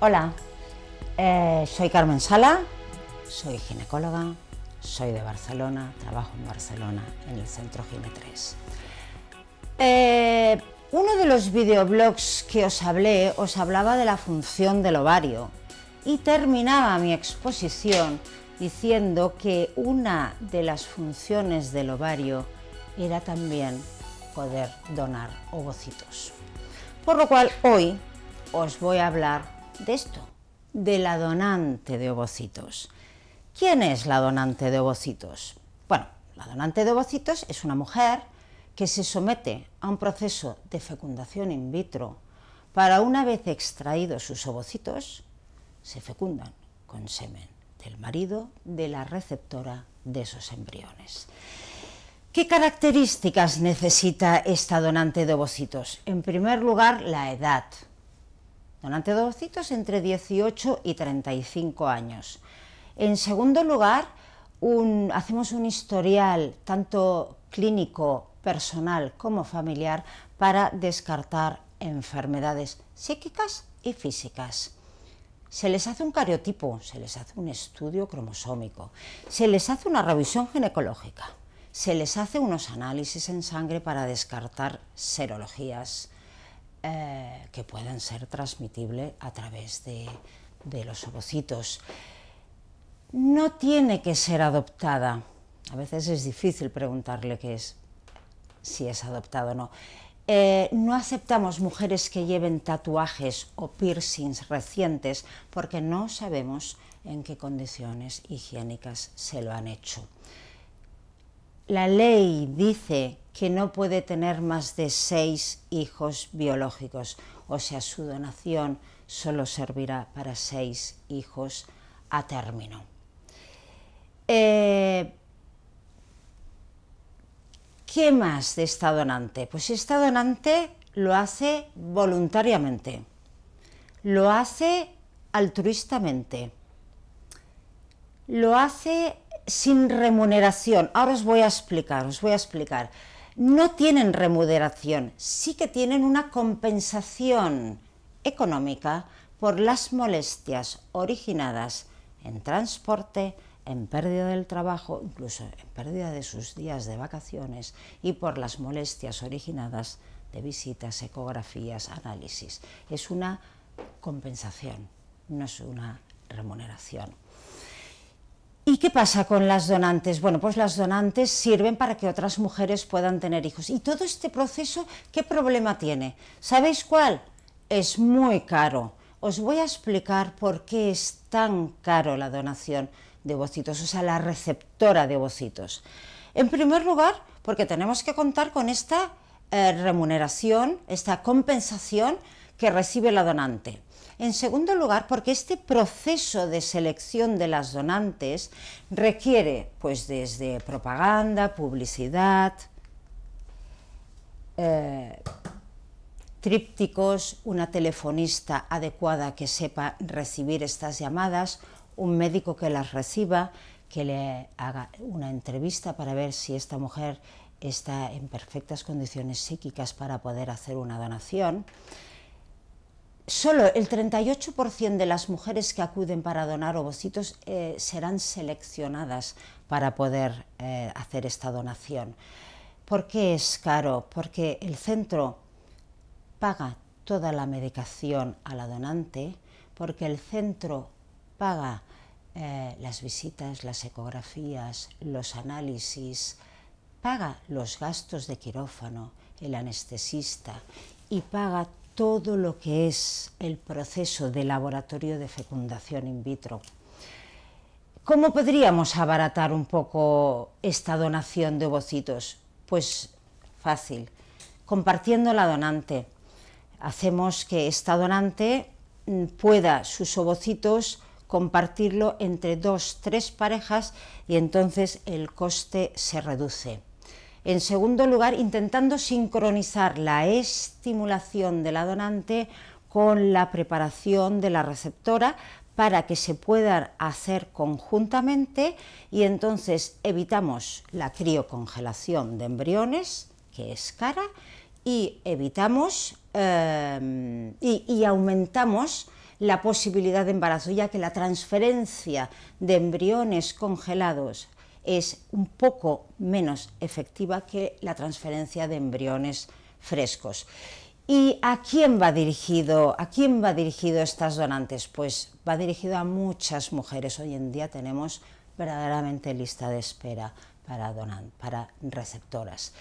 Hola, eh, soy Carmen Sala, soy ginecóloga, soy de Barcelona, trabajo en Barcelona, en el centro Gine 3. Eh, uno de los videoblogs que os hablé os hablaba de la función del ovario y terminaba mi exposición diciendo que una de las funciones del ovario era también poder donar ovocitos. Por lo cual hoy os voy a hablar de esto, de la donante de ovocitos. ¿Quién es la donante de ovocitos? Bueno, la donante de ovocitos es una mujer que se somete a un proceso de fecundación in vitro para una vez extraídos sus ovocitos, se fecundan con semen del marido de la receptora de esos embriones. ¿Qué características necesita esta donante de ovocitos? En primer lugar, la edad donante de ovocitos entre 18 y 35 años. En segundo lugar, hacemos un historial tanto clínico, personal como familiar para descartar enfermedades psíquicas y físicas. Se les hace un cariotipo, se les hace un estudio cromosómico, se les hace una revisión ginecológica, se les hace unos análisis en sangre para descartar serologías, eh, que puedan ser transmitibles a través de, los ovocitos. No tiene que ser adoptada. A veces es difícil preguntarle qué es, si es adoptado o no. Eh, no aceptamos mujeres que lleven tatuajes o piercings recientes porque no sabemos en qué condiciones higiénicas se lo han hecho. La ley dice que no puede tener más de seis hijos biológicos, o sea, su donación solo servirá para seis hijos a término. Eh, ¿Qué más de esta donante? Pues esta donante lo hace voluntariamente, lo hace altruistamente, lo hace sin remuneración. Ahora os voy a explicar, os voy a explicar no tienen remuneración, sí que tienen una compensación económica por las molestias originadas en transporte, en pérdida del trabajo, incluso en pérdida de sus días de vacaciones y por las molestias originadas de visitas, ecografías, análisis. Es una compensación, no es una remuneración. ¿Y qué pasa con las donantes? Bueno, pues las donantes sirven para que otras mujeres puedan tener hijos. ¿Y todo este proceso qué problema tiene? ¿Sabéis cuál? Es muy caro. Os voy a explicar por qué es tan caro la donación de bocitos o sea, la receptora de bocitos. En primer lugar, porque tenemos que contar con esta eh, remuneración, esta compensación que recibe la donante. En segundo lugar, porque este proceso de selección de las donantes requiere, pues desde propaganda, publicidad, eh, trípticos, una telefonista adecuada que sepa recibir estas llamadas, un médico que las reciba, que le haga una entrevista para ver si esta mujer está en perfectas condiciones psíquicas para poder hacer una donación. Solo el 38% de las mujeres que acuden para donar ovocitos eh, serán seleccionadas para poder eh, hacer esta donación. ¿Por qué es caro? Porque el centro paga toda la medicación a la donante, porque el centro paga eh, las visitas, las ecografías, los análisis, paga los gastos de quirófano, el anestesista y paga todo lo que es el proceso de laboratorio de fecundación in vitro. ¿Cómo podríamos abaratar un poco esta donación de ovocitos? Pues fácil, compartiendo la donante. Hacemos que esta donante mm, pueda sus ovocitos compartirlo entre dos, tres parejas y entonces el coste se reduce. En segundo lugar, intentando sincronizar la estimulación de la donante con la preparación de la receptora para que se pueda hacer conjuntamente y entonces evitamos la criocongelación de embriones, que es cara, y evitamos em, y, aumentamos la posibilidad de embarazo, ya que la transferencia de embriones congelados es un poco menos efectiva que la transferencia de embriones frescos. ¿Y a quién va dirigido, a quién va dirigido estas donantes? Pues va dirigido a muchas mujeres. Hoy en día tenemos verdaderamente lista de espera para, para receptoras.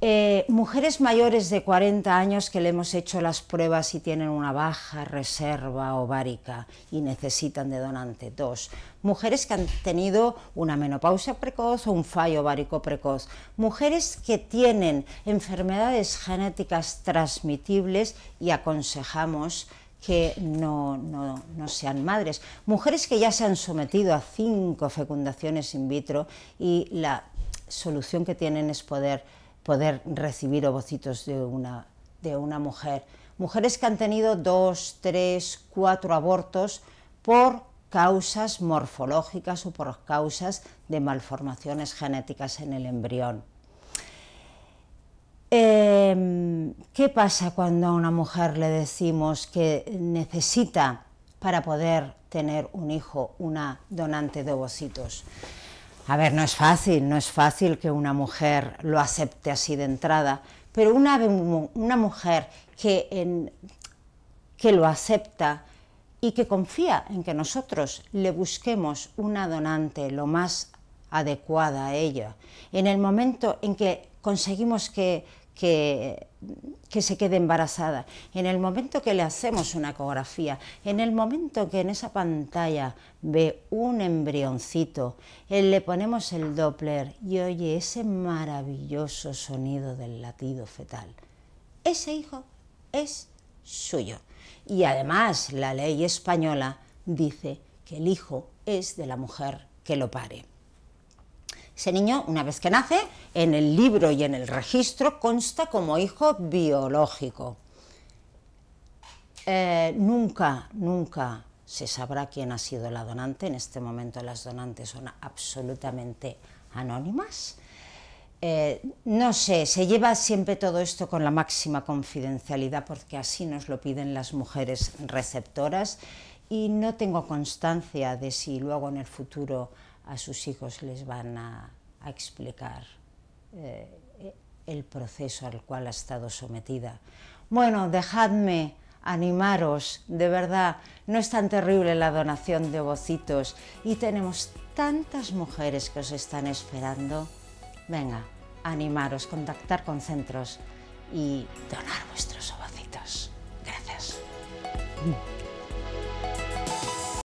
Eh, mujeres mayores de 40 años que le hemos hecho las pruebas y tienen una baja reserva ovárica y necesitan de donante. Dos, mujeres que han tenido una menopausia precoz o un fallo ovárico precoz. Mujeres que tienen enfermedades genéticas transmitibles y aconsejamos que no, sean madres. Mujeres que ya se han sometido a cinco fecundaciones in vitro y la solución que tienen es poder, poder recibir ovocitos de una, de una mujer. Mujeres que han tenido dos, tres, cuatro abortos por causas morfológicas o por causas de malformaciones genéticas en el embrión. Em, ¿Qué pasa cuando a una mujer le decimos que necesita para poder tener un hijo una donante de ovocitos? A ver, no es fácil, no es fácil que una mujer lo acepte así de entrada, pero una, una mujer que, que lo acepta y que confía en que nosotros le busquemos una donante lo más adecuada a ella, en el momento en que conseguimos que, que, se quede embarazada. En el momento que le hacemos una ecografía, en el momento que en esa pantalla ve un embrioncito, eh, le ponemos el Doppler y oye ese maravilloso sonido del latido fetal. Ese hijo es suyo. Y además la ley española dice que el hijo es de la mujer que lo pare. Ese niño, una vez que nace, en el libro y en el registro consta como hijo biológico. Eh, nunca, nunca se sabrá quién ha sido la donante. En este momento las donantes son absolutamente anónimas. Eh, no sé, se lleva siempre todo esto con la máxima confidencialidad porque así nos lo piden las mujeres receptoras y no tengo constancia de si luego en el futuro a sus hijos les van a, explicar eh, el proceso al cual ha estado sometida. Bueno, dejadme animaros, de verdad, no es tan terrible la donación de ovocitos y tenemos tantas mujeres que os están esperando. Venga, animaros, contactar con centros y donar vuestros ovocitos. Gracias.